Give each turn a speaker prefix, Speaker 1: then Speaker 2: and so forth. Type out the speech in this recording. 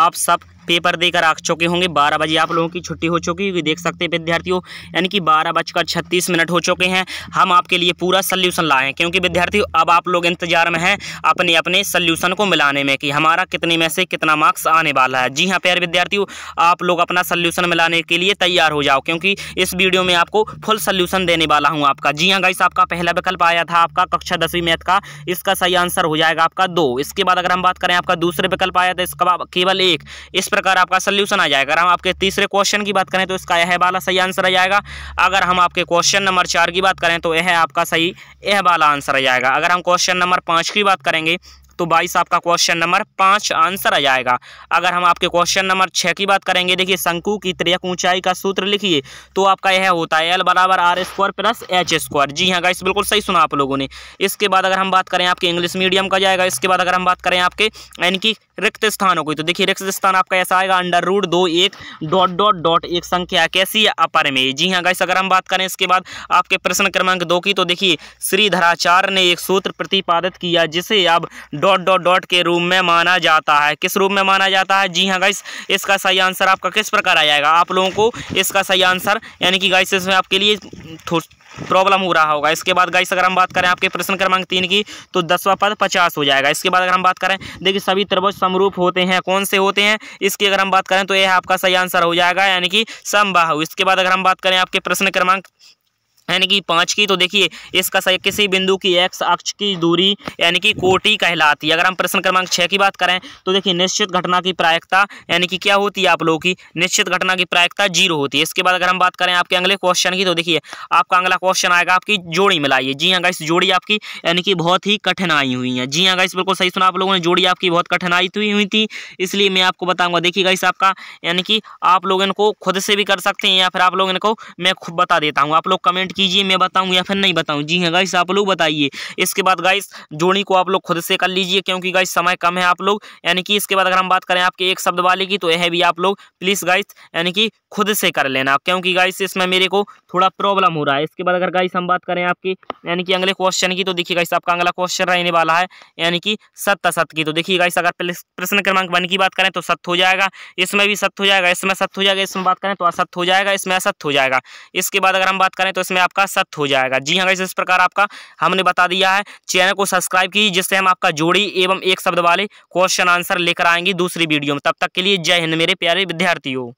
Speaker 1: आप सब पेपर देकर आ चुके होंगे बारह बजे आप लोगों की छुट्टी हो चुकी है देख सकते हैं विद्यार्थियों यानी कि बारह बजकर छत्तीस मिनट हो चुके हैं हम आपके लिए पूरा सल्यूशन लाए हैं क्योंकि विद्यार्थियों अब आप लोग इंतजार में हैं अपने अपने सल्यूशन को मिलाने में कि हमारा कितने में से कितना मार्क्स आने वाला है जी हाँ प्यार विद्यार्थियों आप लोग अपना सल्यूशन मिलाने के लिए तैयार हो जाओ क्योंकि इस वीडियो में आपको फुल सल्यूशन देने वाला हूँ आपका जी हाँ गाइस आपका पहला विकल्प आया था आपका कक्षा दसवीं मैथ का इसका सही आंसर हो जाएगा आपका दो इसके बाद अगर हम बात करें आपका दूसरे विकल्प आया था इसका केवल एक इस प्रकार आपका सोल्यूशन आ जाएगा अगर हम आपके तीसरे क्वेश्चन की बात करें तो इसका यह वाला सही आंसर आ जाएगा अगर हम आपके क्वेश्चन नंबर चार की बात करें तो यह आपका सही यह वाला आंसर आ जाएगा अगर हम क्वेश्चन नंबर पाँच की बात करेंगे तो बाईस आपका क्वेश्चन नंबर पाँच आंसर आ जाएगा अगर हम आपके क्वेश्चन नंबर छः की बात करेंगे देखिए शंकु की त्रियक ऊंचाई का सूत्र लिखिए तो आपका यह होता है एल बराबर R square plus H square जी हाँ गाइस बिल्कुल सही सुना आप लोगों ने इसके बाद अगर हम बात करें आपके इंग्लिश मीडियम का जाएगा इसके बाद अगर हम बात करें आपके यानी कि रिक्त स्थान हो गई तो देखिए रिक्त स्थान आपका ऐसा आएगा अंडर रूट दो एक डॉट डॉट डॉट एक संख्या कैसी है अपर में जी हाँ गाइस अगर हम बात करें इसके बाद आपके प्रश्न क्रमांक दो की तो देखिए श्रीधराचार्य ने एक सूत्र प्रतिपादित किया जिसे अब डॉट डॉट डॉट के रूप में माना जाता है किस रूप में माना जाता है जी हाँ गाइस इसका सही आंसर आपका किस प्रकार आ जाएगा आप लोगों को इसका सही आंसर यानी कि गाइस इसमें आपके लिए प्रॉब्लम हो रहा होगा इसके बाद गाइस अगर हम बात करें आपके प्रश्न क्रमांक तीन की तो दसवा पद पचास हो जाएगा इसके बाद अगर हम बात करें देखिए सभी त्रिभुज समरूप होते हैं कौन से होते हैं इसकी अगर हम बात करें तो यह आपका सही आंसर हो जाएगा यानी कि समबाहु इसके बाद अगर हम बात करें आपके प्रश्न क्रमांक यानी कि पाँच की तो देखिए इसका सही किसी बिंदु की एक्स अक्ष की दूरी यानी कि कोटि कहलाती है अगर हम प्रश्न क्रमांक छः की बात करें तो देखिए निश्चित घटना की प्रायिकता यानी कि क्या होती है आप लोगों की निश्चित घटना की प्रायिकता जीरो होती है इसके बाद अगर हम बात करें आपके अगले क्वेश्चन की तो देखिए आपका अगला क्वेश्चन आएगा आपकी जोड़ी मिलाइए जी हाँ गाइस जोड़ी आपकी यानी कि बहुत ही कठिनाई हुई है जी हाँ गाइस बिल्कुल सही सुना आप लोगों ने जोड़ी आपकी बहुत कठिनाई तो हुई थी इसलिए मैं आपको बताऊँगा देखिए गाइस आपका यानी कि आप लोग इनको खुद से भी कर सकते हैं या फिर आप लोग इनको मैं खुद बता देता हूँ आप लोग कमेंट कमेंट कीजिए मैं बताऊँ या फिर नहीं बताऊँ जी हाँ गाइस आप लोग बताइए इसके बाद गाइस जोड़ी को आप लोग खुद से कर लीजिए क्योंकि गाइस समय कम है आप लोग यानी कि इसके बाद अगर हम बात करें आपके एक शब्द वाले की तो यह भी आप लोग प्लीज़ गाइस यानी कि खुद से कर लेना क्योंकि गाइस इसमें मेरे को थोड़ा प्रॉब्लम हो रहा है इसके बाद अगर गाइस हम बात करें आपकी यानी कि अगले क्वेश्चन की तो देखिए गाइस आपका अगला क्वेश्चन रहने वाला है यानी कि सत्य सत्य की तो देखिए गाइस अगर प्रश्न क्रमांक वन की बात करें तो सत्य हो जाएगा इसमें भी सत्य हो जाएगा इसमें सत्य हो जाएगा इसमें बात करें तो असत्य हो जाएगा इसमें असत्य हो जाएगा इसके बाद अगर हम बात करें तो इसमें आपका सत्य हो जाएगा जी हाँ इस प्रकार आपका हमने बता दिया है चैनल को सब्सक्राइब कीजिए जिससे हम आपका जोड़ी एवं एक शब्द वाले क्वेश्चन आंसर लेकर आएंगे दूसरी वीडियो में तब तक के लिए जय हिंद मेरे प्यारे विद्यार्थियों